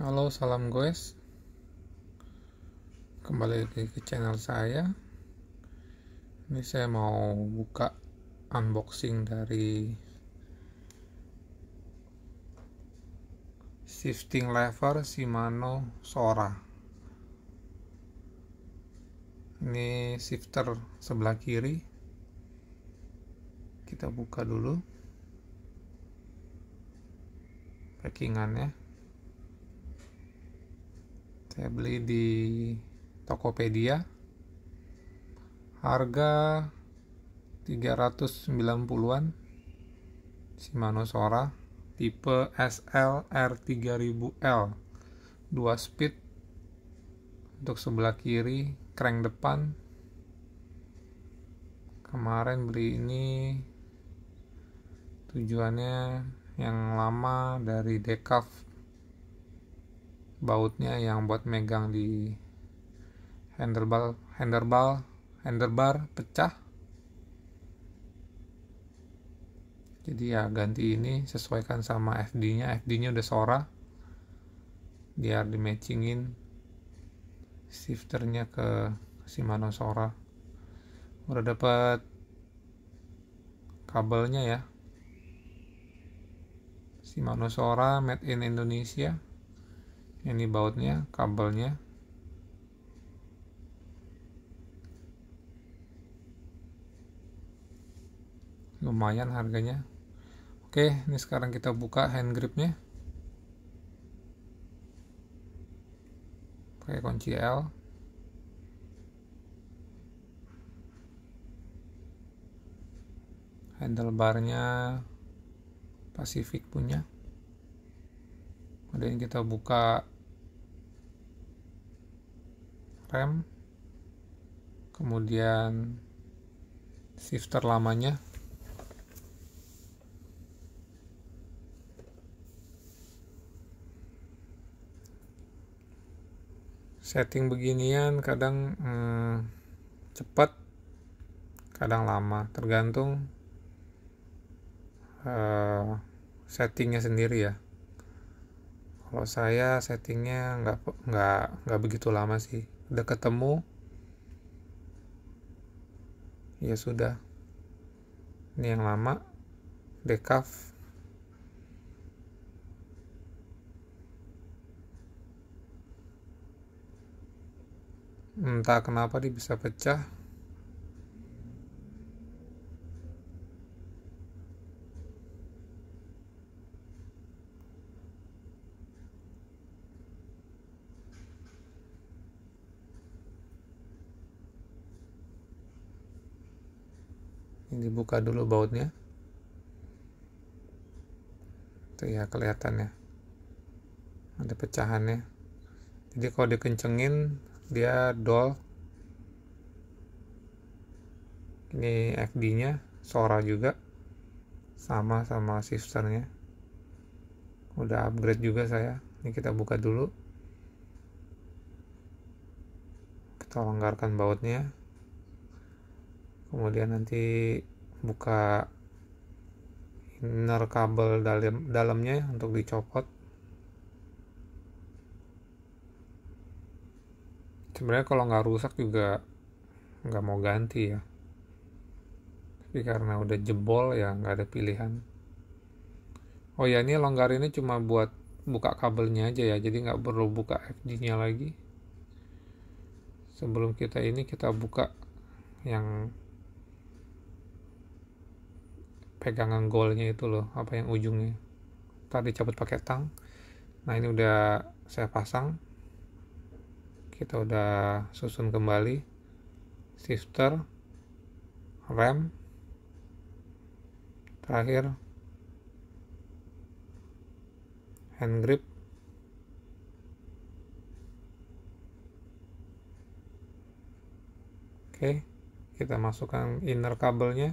Halo, salam guys. Kembali lagi ke channel saya. Ini saya mau buka unboxing dari shifting lever Shimano Sora. Ini shifter sebelah kiri. Kita buka dulu packingannya saya beli di Tokopedia harga 390-an Shimano Sora tipe SLR3000L 2 speed untuk sebelah kiri crank depan kemarin beli ini tujuannya yang lama dari Decaf bautnya yang buat megang di handlebar handlebar handlebar pecah jadi ya ganti ini sesuaikan sama FD nya FD nya udah Sora biar di matchingin shifternya ke Shimano Sora udah dapat kabelnya ya Shimano Sora made in Indonesia ini bautnya kabelnya lumayan harganya oke ini sekarang kita buka hand gripnya pakai kunci L handlebarnya Pacific punya kemudian kita buka rem kemudian shifter lamanya setting beginian kadang hmm, cepat kadang lama tergantung uh, settingnya sendiri ya kalau saya settingnya nggak nggak nggak begitu lama sih udah ketemu ya sudah ini yang lama decaf entah kenapa dia bisa pecah dibuka dulu bautnya itu ya kelihatannya ada pecahannya jadi kalau dikencengin dia dol ini FD nya Sora juga sama sama shifternya udah upgrade juga saya ini kita buka dulu kita longgarkan bautnya kemudian nanti buka inner kabel dalam dalamnya untuk dicopot sebenarnya kalau nggak rusak juga nggak mau ganti ya tapi karena udah jebol ya nggak ada pilihan oh ya ini longgar ini cuma buat buka kabelnya aja ya jadi nggak perlu buka FD nya lagi sebelum kita ini kita buka yang pegangan golnya itu loh apa yang ujungnya tadi cabut pakai tang nah ini udah saya pasang kita udah susun kembali shifter rem terakhir hand grip oke kita masukkan inner kabelnya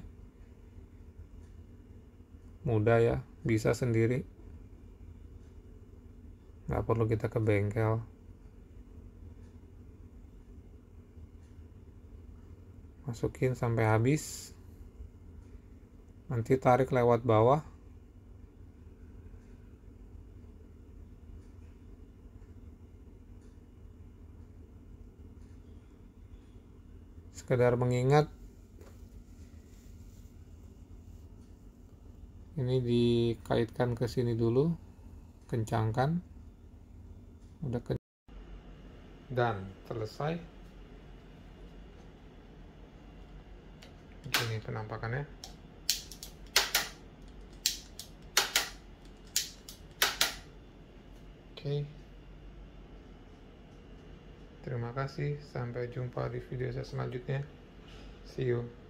mudah ya bisa sendiri nggak perlu kita ke bengkel masukin sampai habis nanti tarik lewat bawah sekedar mengingat ini dikaitkan ke sini dulu kencangkan udah ke dan selesai Ini penampakannya oke terima kasih sampai jumpa di video saya selanjutnya see you